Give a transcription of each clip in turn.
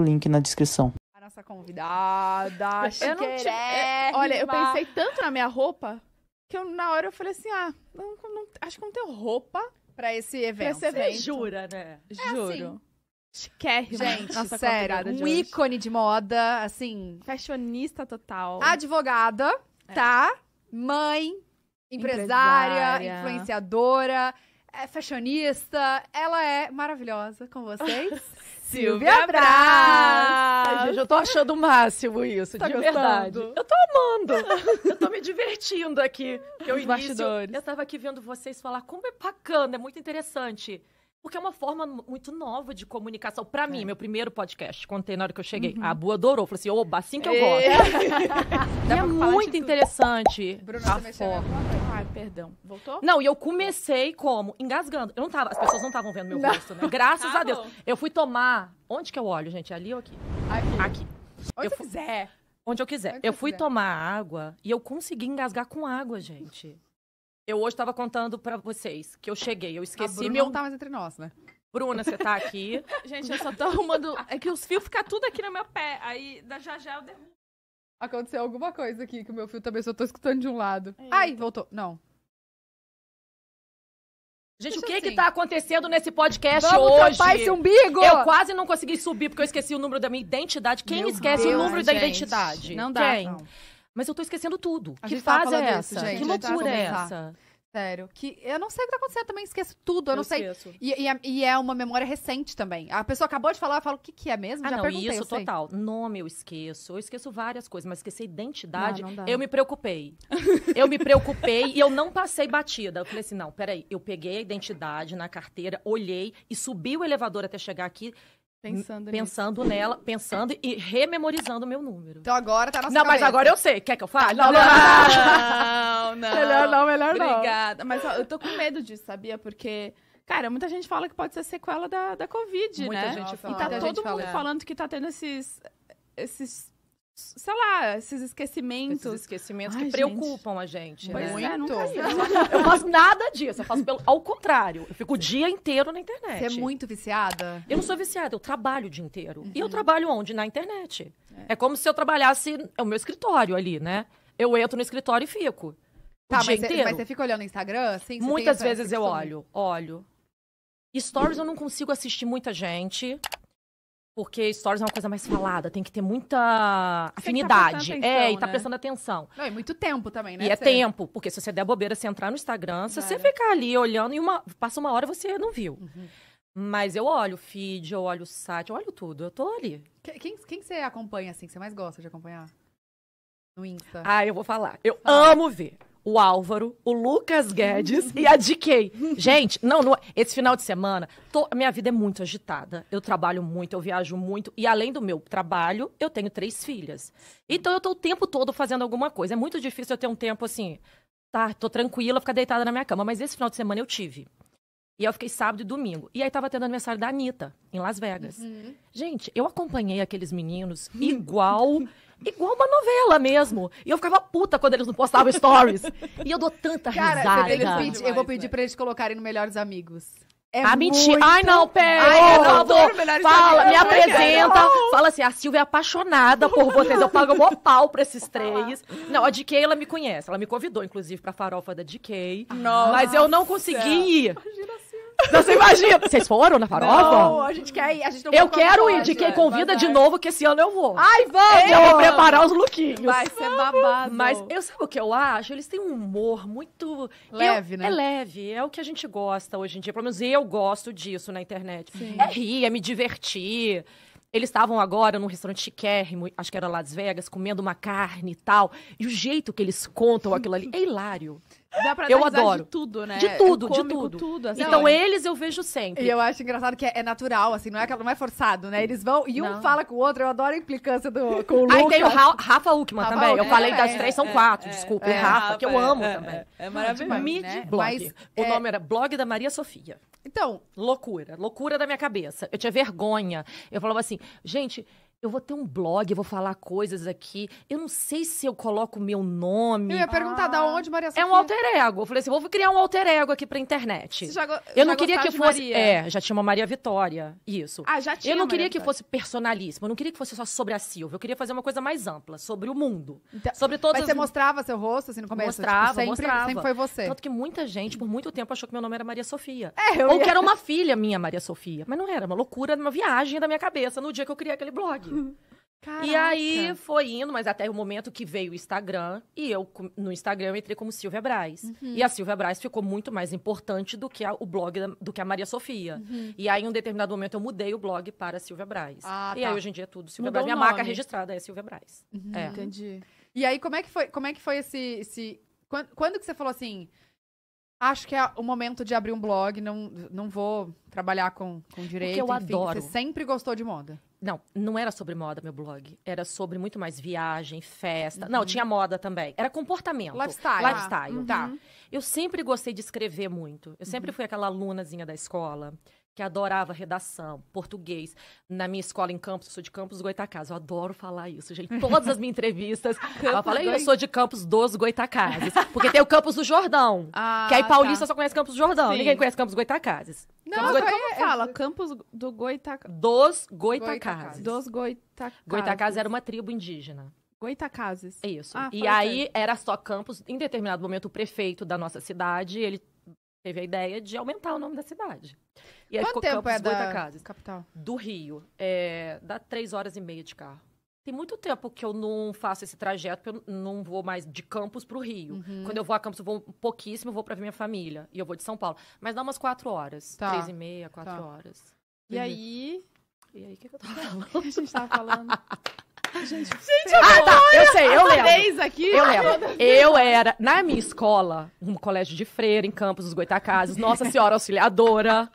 o link na descrição. nossa convidada, eu não é é, Olha, eu pensei tanto na minha roupa que eu, na hora eu falei assim, ah, não, não, acho que não tenho roupa pra esse evento. Pra esse evento. Você jura, né? É assim. Juro. Assim. Gente, Nossa, sério, de um hoje. ícone de moda, assim... Fashionista total. Advogada, é. tá? Mãe, empresária, empresária, influenciadora é fashionista, ela é maravilhosa com vocês. Silvia Brás! gente, eu tô achando o máximo isso, tá de verdade. Eu tô amando. eu tô me divertindo aqui. Eu, início, eu tava aqui vendo vocês falar como é bacana, é muito interessante. Porque é uma forma muito nova de comunicação. Para é. mim, meu primeiro podcast, contei na hora que eu cheguei. Uhum. A Bu adorou. Falou assim, oba, assim que eu é. gosto. e é muito interessante. Bruno, a você forma. Ai, perdão. Voltou? Não, e eu comecei como? Engasgando. Eu não tava, as pessoas não estavam vendo meu não. rosto, né? Graças tá a Deus. Eu fui tomar... Onde que eu olho, gente? Ali ou aqui? Aqui. aqui. Onde eu você fui... quiser. Onde eu quiser. Onde eu fui quiser. tomar água e eu consegui engasgar com água, gente. Eu hoje estava contando para vocês que eu cheguei, eu esqueci a Bruna meu. Não tá mais entre nós, né? Bruna, você tá aqui. Gente, eu só tô arrumando. É que os fios ficam tudo aqui no meu pé. Aí já já eu derrubo. Aconteceu alguma coisa aqui que o meu fio também só tô escutando de um lado. Eita. Ai, voltou. Não. Gente, Deixa o que assim. que tá acontecendo nesse podcast Vamos hoje? Tampar esse umbigo! Eu quase não consegui subir porque eu esqueci o número da minha identidade. Quem meu esquece Deus, o número gente. da identidade? Não dá. Quem? Não. Mas eu tô esquecendo tudo. A que fase é essa? que loucura é essa? Sério, que eu não sei o que tá acontecendo, eu também esqueço tudo, eu, eu não sei. E, e, é, e, é uma memória recente também. A pessoa acabou de falar, eu falo, o que, que é mesmo? Ah, Já não, perguntei, isso total. Nome eu esqueço, eu esqueço várias coisas, mas esquecer identidade, não, não eu me preocupei. eu me preocupei e eu não passei batida. Eu falei assim, não, peraí, eu peguei a identidade na carteira, olhei e subi o elevador até chegar aqui Pensando, pensando nela, pensando e rememorizando o meu número. Então agora tá na sua Não, cabeça. mas agora eu sei. Quer que eu fale? Não, não, não. não, não. Melhor não, melhor não. Obrigada. Mas ó, eu tô com medo disso, sabia? Porque, cara, muita gente fala que pode ser sequela da, da Covid, muita né? Gente Nossa, fala. E tá todo mundo fala. falando que tá tendo esses, esses sei lá, esses esquecimentos. Esses esquecimentos Ai, que gente. preocupam a gente. Né? Pois né? Muito. É, eu faço nada disso, eu faço pelo, ao contrário. Eu fico o dia inteiro na internet. Você é muito viciada? Eu não sou viciada, eu trabalho o dia inteiro. Uhum. E eu uhum. trabalho onde? Na internet. É. é como se eu trabalhasse. É o meu escritório ali, né? Eu entro no escritório e fico. Tá, mas você, mas, você fica olhando no Instagram? Assim, Muitas vezes eu olho, olho. stories eu não consigo assistir muita gente. Porque stories é uma coisa mais falada, tem que ter muita tá afinidade. Tá é, e tá né? prestando atenção. Não, e muito tempo também, né? E é você... tempo, porque se você der bobeira, você entrar no Instagram, se você ficar ali olhando e uma, passa uma hora você não viu. Uhum. Mas eu olho o feed, eu olho o site, eu olho tudo, eu tô ali. Quem, quem você acompanha, assim, que você mais gosta de acompanhar? No Insta. Ah, eu vou falar. Eu Fala. amo ver o Álvaro, o Lucas Guedes e a DK. Gente, não, é. esse final de semana, tô, minha vida é muito agitada. Eu trabalho muito, eu viajo muito. E além do meu trabalho, eu tenho três filhas. Então eu tô o tempo todo fazendo alguma coisa. É muito difícil eu ter um tempo assim, tá, tô tranquila, ficar deitada na minha cama. Mas esse final de semana eu tive. E eu fiquei sábado e domingo. E aí tava tendo aniversário da Anitta, em Las Vegas. Uhum. Gente, eu acompanhei aqueles meninos igual. igual uma novela mesmo. E eu ficava puta quando eles não postavam stories. e eu dou tanta Cara, risada. Eles pedi, eu vou pedir pra eles colocarem no Melhores Amigos. É ah, tá mentira. Muito... Ai, não, pera. Ai, eu não, Fala, me apresenta. Não. Fala assim, a Silvia é apaixonada por vocês. Eu pago um pau pra esses três. Não, a DK, ela me conhece. Ela me convidou, inclusive, pra farofa da DK. Nossa. Mas eu não consegui ir. Imagina você imagina. Vocês foram na farofa? Não, a gente quer ir. A gente não eu quero ir. De quem é, convida de novo, que esse ano eu vou. Ai, vamos! eu vou preparar os lookinhos. Vai ser babado. Mas eu sei o que eu acho? Eles têm um humor muito... Leve, eu, né? É leve. É o que a gente gosta hoje em dia. Pelo menos eu gosto disso na internet. Sim. É rir, é me divertir. Eles estavam agora num restaurante chiquérrimo, acho que era Las Vegas, comendo uma carne e tal. E o jeito que eles contam aquilo ali é hilário. Dá pra eu adoro. de tudo, né? De tudo, é de tudo. tudo assim. Então, é eles eu vejo sempre. E eu acho engraçado que é, é natural, assim, não é, não é forçado, né? Eles vão e um não. fala com o outro, eu adoro a implicância do, com o Lucas. Aí tem o Ra Rafa Uckman Rafa também. Uckman. eu falei é, das três, são é, quatro, é. desculpa. o Rafa, que eu amo também. É, maravilhoso. Mid né? Blog. Mas, o nome era Blog da Maria Sofia. Então. Loucura, loucura da minha cabeça. Eu tinha vergonha. Eu falava assim, gente, eu vou ter um blog, eu vou falar coisas aqui. Eu não sei se eu coloco o meu nome. Eu ia perguntar ah. da onde Maria Sofia. É um alter ego. Eu falei assim, vou criar um alter ego aqui pra internet. Você já Eu já não queria que fosse. Maria. É, já tinha uma Maria Vitória. Isso. Ah, já tinha. Eu não queria que fosse personalíssimo. Eu não queria que fosse só sobre a Silvia. Eu queria fazer uma coisa mais ampla, sobre o mundo. Então, sobre todas Mas você mostrava seu rosto assim no começo? Mostrava, tipo, sempre, mostrava. Sempre foi você. Tanto que muita gente, por muito tempo, achou que meu nome era Maria Sofia. É, eu Ou ia... que era uma filha minha, Maria Sofia. Mas não era, uma loucura, uma viagem da minha cabeça no dia que eu criei aquele blog. Caraca. E aí foi indo, mas até o momento que veio o Instagram, e eu no Instagram eu entrei como Silvia Braz. Uhum. E a Silvia Braz ficou muito mais importante do que a, o blog da, do que a Maria Sofia. Uhum. E aí em um determinado momento eu mudei o blog para Silvia Braz. Ah, e tá. aí hoje em dia é tudo Silvia Mudou Braz, minha marca registrada é Silvia Braz. Uhum. É. Entendi. E aí como é que foi, como é que foi esse, esse... Quando, quando que você falou assim, Acho que é o momento de abrir um blog. Não, não vou trabalhar com, com direito. Porque eu enfim, adoro. Você sempre gostou de moda? Não, não era sobre moda meu blog. Era sobre muito mais viagem, festa. Uhum. Não, tinha moda também. Era comportamento. Lifestyle. Lifestyle. Ah, uhum. Tá. Eu sempre gostei de escrever muito. Eu sempre uhum. fui aquela alunazinha da escola que adorava redação, português. Na minha escola em Campos, eu sou de Campos Goitacazes. Eu adoro falar isso, gente. Todas as minhas entrevistas, ela fala, eu sou de Campos dos Goitacazes. Porque tem o Campos do Jordão. Ah, que aí tá. paulista tá. só conhece Campos do Jordão. Sim. Ninguém conhece Campos Goitacazes. Não, Campos Goita... como é, é, fala? É. Campos do Goitacazes. Dos Goitacazes. Dos Goitacazes. Goitacazes era uma tribo indígena. Goitacazes. Isso. Ah, e aí era só Campos. Em determinado momento, o prefeito da nossa cidade, ele teve a ideia de aumentar o nome da cidade. E aí Quanto tempo é da casas, capital? Do Rio. É, dá três horas e meia de carro. Tem muito tempo que eu não faço esse trajeto, porque eu não vou mais de Campos para o Rio. Uhum. Quando eu vou a Campos, eu vou pouquíssimo, eu vou para ver minha família. E eu vou de São Paulo. Mas dá umas quatro horas. Tá. Três e meia, quatro tá. horas. E, e uhum. aí... E aí, o que, que eu tava falando? que a gente tava falando... Gente, eu ah, tá, eu sei, eu lembro. Aqui, eu lembro. Eu era, na minha escola, um colégio de freira em Campos dos Goitacazes, Nossa Senhora Auxiliadora.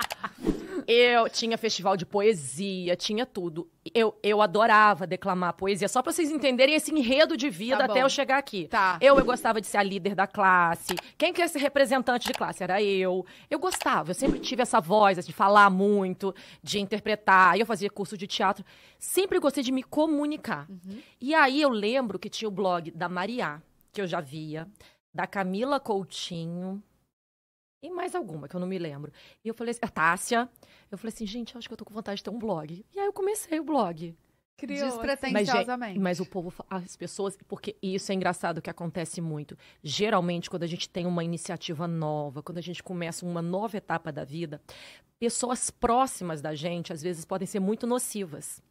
Eu tinha festival de poesia, tinha tudo. Eu, eu adorava declamar poesia, só pra vocês entenderem esse enredo de vida tá até eu chegar aqui. Tá. Eu, eu gostava de ser a líder da classe. Quem quer ser representante de classe era eu. Eu gostava, eu sempre tive essa voz assim, de falar muito, de interpretar. Eu fazia curso de teatro. Sempre gostei de me comunicar. Uhum. E aí eu lembro que tinha o blog da Mariá, que eu já via, da Camila Coutinho e mais alguma, que eu não me lembro. E eu falei assim, a Tássia. Eu falei assim, gente, acho que eu tô com vontade de ter um blog. E aí eu comecei o blog. Criou. Despretensiosamente. Mas, mas, o povo, as pessoas, porque isso é engraçado que acontece muito. Geralmente, quando a gente tem uma iniciativa nova, quando a gente começa uma nova etapa da vida, pessoas próximas da gente, às vezes, podem ser muito nocivas.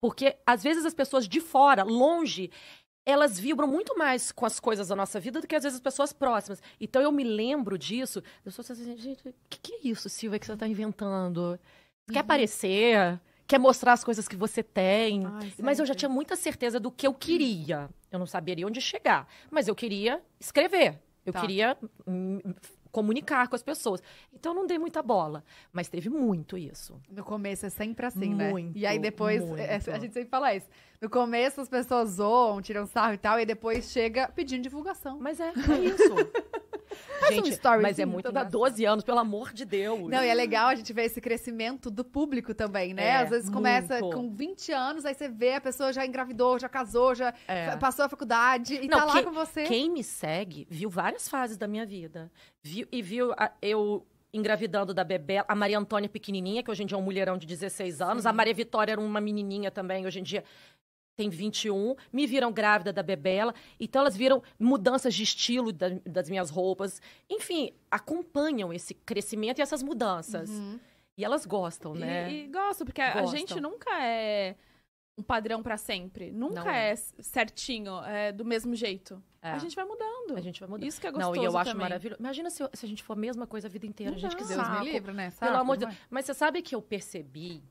Porque, às vezes, as pessoas de fora, longe, elas vibram muito mais com as coisas da nossa vida do que às vezes as pessoas próximas. Então eu me lembro disso. Eu sou assim, gente, o que, que, é isso, Silvia, que você está inventando? Uhum. Quer aparecer? Quer mostrar as coisas que você tem? Ai, mas eu já tinha muita certeza do que eu queria. Eu não saberia onde chegar, mas eu queria escrever. Eu tá. queria hum, comunicar com as pessoas. Então não dei muita bola, mas teve muito isso. No começo é sempre assim, muito, né? E aí depois é, a gente sempre fala isso. No começo as pessoas zoam, tiram sarro e tal, e depois chega pedindo divulgação. Mas é, é isso. gente, um mas é muito da 12 anos, pelo amor de Deus. Não, e é legal a gente ver esse crescimento do público também, né? É, Às vezes começa muito. com 20 anos, aí você vê a pessoa já engravidou, já casou, já é. passou a faculdade e Não, tá lá quem, com você. Quem me segue viu várias fases da minha vida. Viu, e viu a, eu engravidando da Bebela, a Maria Antônia pequenininha, que hoje em dia é um mulherão de 16 anos, Sim. a Maria Vitória era uma menininha também, hoje em dia tem 21, me viram grávida da Bebela, então elas viram mudanças de estilo da, das minhas roupas. Enfim, acompanham esse crescimento e essas mudanças. Uhum. E elas gostam, né? E, e gostam, porque gostam. a gente nunca é um padrão para sempre. Nunca é, é certinho, é do mesmo jeito. É. A gente vai mudando. A gente vai mudando. Isso que é gostoso Não, e eu acho também. maravilhoso. Imagina se, se, a gente for a mesma coisa a vida inteira. Não a gente que Deus saco. me livre, né? Saco, Pelo amor de Deus. É. Mas você sabe que eu percebi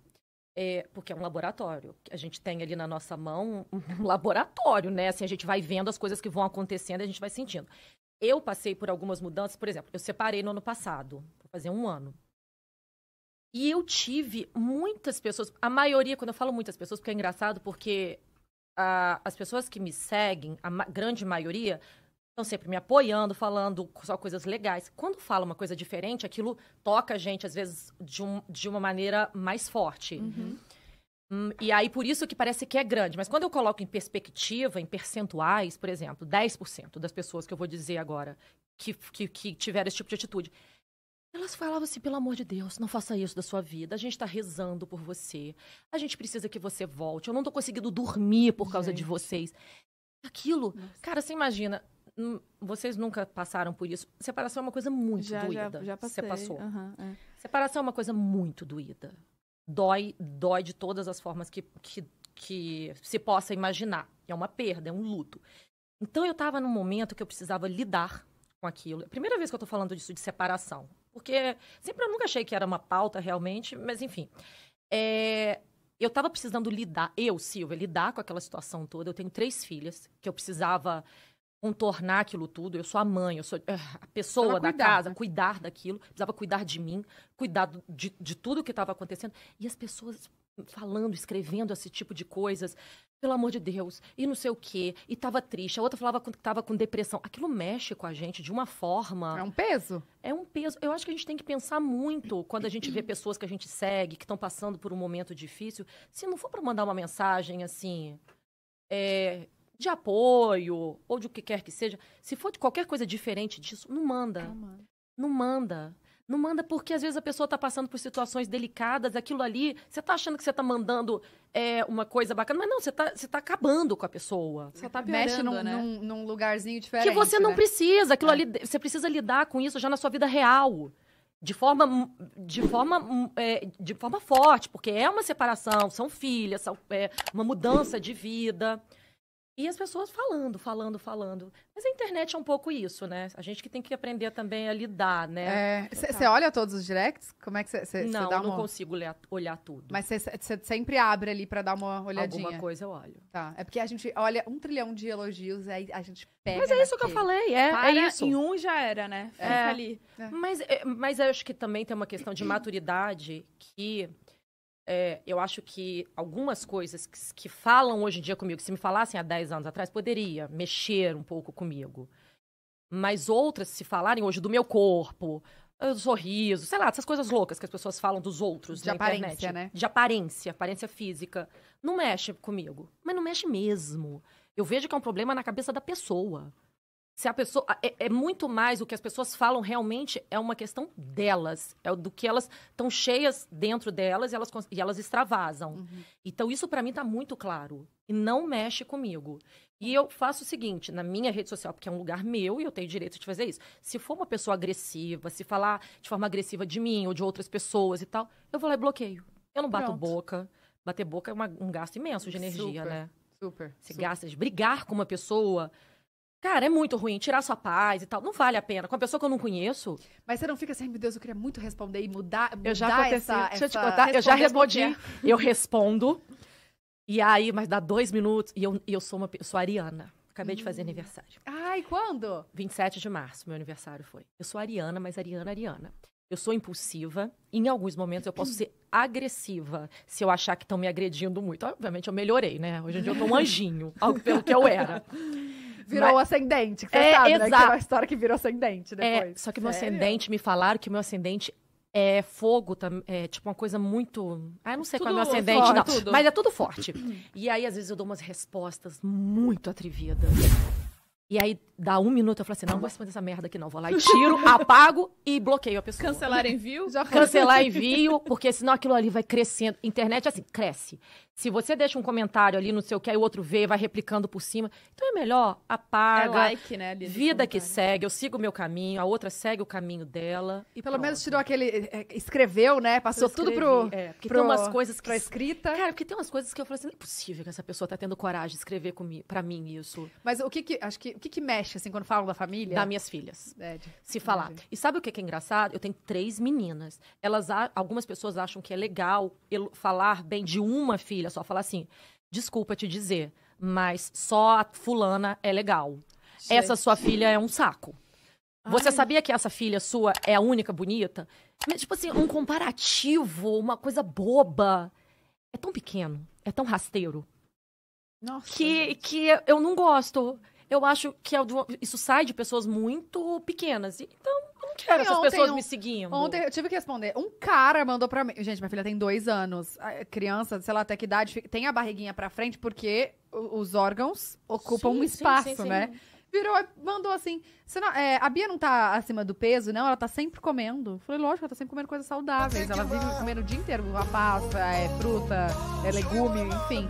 é, porque é um laboratório. A gente tem ali na nossa mão um laboratório, né? Assim, a gente vai vendo as coisas que vão acontecendo e a gente vai sentindo. Eu passei por algumas mudanças, por exemplo, eu separei no ano passado, vou fazer um ano. E eu tive muitas pessoas, a maioria, quando eu falo muitas pessoas, porque é engraçado, porque a, as pessoas que me seguem, a ma grande maioria, estão sempre me apoiando, falando só coisas legais. Quando fala uma coisa diferente, aquilo toca a gente, às vezes, de, um, de uma maneira mais forte. Uhum. Hum, e aí, por isso que parece que é grande. Mas quando eu coloco em perspectiva, em percentuais, por exemplo, 10% das pessoas que eu vou dizer agora que, que, que tiveram esse tipo de atitude, elas falavam assim, pelo amor de Deus, não faça isso da sua vida. A gente está rezando por você. A gente precisa que você volte. Eu não estou conseguindo dormir por causa gente. de vocês. Aquilo, Nossa. cara, você imagina, Hum, vocês nunca passaram por isso. Separação é uma coisa muito já, doída. Já, já passei. Você passou. Uhum, é. Separação é uma coisa muito doída. Dói, dói de todas as formas que, que, que se possa imaginar. É uma perda, é um luto. Então eu estava num momento que eu precisava lidar com aquilo. É a primeira vez que eu estou falando disso de separação. Porque sempre eu nunca achei que era uma pauta realmente, mas enfim. É, eu estava precisando lidar, eu, Silvia, lidar com aquela situação toda. Eu tenho três filhas que eu precisava contornar aquilo tudo. Eu sou a mãe, eu sou eh, a pessoa da casa, né? cuidar daquilo, precisava cuidar de mim, cuidar de, de tudo que estava acontecendo. E as pessoas falando, escrevendo esse tipo de coisas, pelo amor de Deus, e não sei o quê, e estava triste, a outra falava que estava com depressão. Aquilo mexe com a gente de uma forma. É um peso? É um peso. Eu acho que a gente tem que pensar muito quando a gente vê pessoas que a gente segue, que estão passando por um momento difícil. Se não for para mandar uma mensagem assim. É, de apoio ou de o que quer que seja, se for de qualquer coisa diferente disso, não manda. Não manda. Não manda. Não manda porque às vezes a pessoa está passando por situações delicadas, aquilo ali, você está achando que você está mandando é, uma coisa bacana, mas não, você está você tá acabando com a pessoa. Você está Mexe num, né? num, num, lugarzinho diferente. Que você não né? precisa, aquilo é. ali, você precisa lidar com isso já na sua vida real. De forma, hum, de, forma, hum, é, de forma forte, porque é uma separação, são filhas, são, é, uma mudança de vida. E as pessoas falando, falando, falando. Mas a internet é um pouco isso, né? A gente que tem que aprender também a lidar, né? Você é, olha todos os directs? Como é que você Não, dá uma... não consigo olhar, olhar tudo. Mas você sempre abre ali para dar uma olhadinha. Alguma coisa eu olho. Tá. É porque a gente olha um trilhão de elogios, aí a gente pega. Mas é isso que eu falei. É, é isso. Em um já era, né? Fica é. ali. É. Mas, é, mas eu acho que também tem uma questão de maturidade que é, eu acho que algumas coisas que, que, falam hoje em dia comigo, se me falassem há 10 anos atrás, poderia mexer um pouco comigo. Mas outras, se falarem hoje do meu corpo, ah, do sorriso, sei lá, essas coisas loucas que as pessoas falam dos outros de na aparência, internet. Né? De aparência, aparência física. Não mexe comigo. Mas não mexe mesmo. Eu vejo que é um problema na cabeça da pessoa se a pessoa é, é, muito mais o que as pessoas falam realmente é uma questão delas é do que elas estão cheias dentro delas e elas e elas extravasam uhum. então isso para mim está muito claro e não mexe comigo e eu faço o seguinte na minha rede social porque é um lugar meu e eu tenho direito de fazer isso se for uma pessoa agressiva se falar de forma agressiva de mim ou de outras pessoas e tal eu vou lá e bloqueio eu não Pronto. bato boca bater boca é uma, um gasto imenso de energia super, né super se super. gasta de brigar com uma pessoa Cara, é muito ruim tirar sua paz e tal. Não vale a pena. Com uma pessoa que eu não conheço. Mas você não fica assim, meu Deus, eu queria muito responder e mudar, mudar eu já aconteci, essa, Deixa essa... eu te contar, eu já respondi. Eu respondo. E aí, mas dá dois minutos. E eu, eu sou uma eu sou ariana. Acabei hum. de fazer hum. aniversário. Ai, quando? 27 de março, meu aniversário foi. Eu sou ariana, mas ariana, ariana. Eu sou impulsiva. Em alguns momentos eu posso ser agressiva se eu achar que estão me agredindo muito. Obviamente eu melhorei, né? Hoje em dia eu tô um anjinho, algo pelo que eu era. Virou Mas... ascendente, que você é, sabe, exato. né? Que é uma história que virou ascendente é, depois. É, só que Sério? meu ascendente, me falaram que meu ascendente é fogo, é tipo uma coisa muito. Ah, eu não sei tudo qual é meu ascendente, forte, não. Tudo. Mas é tudo forte. E aí, às vezes, eu dou umas respostas muito atrevidas. E aí, dá um minuto, eu falo assim: não vou responder essa merda aqui, não. Vou lá e tiro, apago e bloqueio a pessoa. Cancelar envio? Já Cancelar envio, porque senão aquilo ali vai crescendo. Internet, assim, cresce. Se você deixa um comentário ali, não sei o que, aí o outro vê, vai replicando por cima. Então é melhor, apaga. É like, né? Ali, vida que segue, eu sigo o meu caminho, a outra segue o caminho dela. E Pelo pronto. menos tirou aquele. É, é, escreveu, né? Passou escrevi, tudo pro. É, pro, tem umas coisas que. Pra escrita. Cara, porque tem umas coisas que eu falo assim: não é possível que essa pessoa tá tendo coragem de escrever comigo, pra mim isso. Mas o que que. Acho que que, que mexe, assim, quando falam da família? Das minhas filhas. É, de... se falar. E sabe o que é, engraçado? Eu tenho três meninas. Elas, algumas pessoas acham que é legal falar bem de uma filha, só falar assim, desculpa te dizer, mas só a fulana é legal. Gente. Essa sua filha é um saco. Ai. Você sabia que essa filha sua é a única bonita? Mas, tipo assim, um comparativo, uma coisa boba. É tão pequeno, é tão rasteiro. Nossa, que, que eu não gosto eu acho que é isso sai de pessoas muito pequenas. Então, eu não quero Sim, essas pessoas um, me seguindo. Ontem eu tive que responder. Um cara mandou pra mim. Gente, minha filha tem dois anos. A criança, sei lá até que idade, tem a barriguinha pra frente porque os órgãos ocupam sim, um espaço, sim, né? virou mandou assim: não, é, a Bia não tá acima do peso, não? Ela tá sempre comendo. Eu falei, lógico, ela tá sempre comendo coisas saudáveis. Ela vive comendo o dia inteiro a pasta, é, fruta, é, legume, enfim.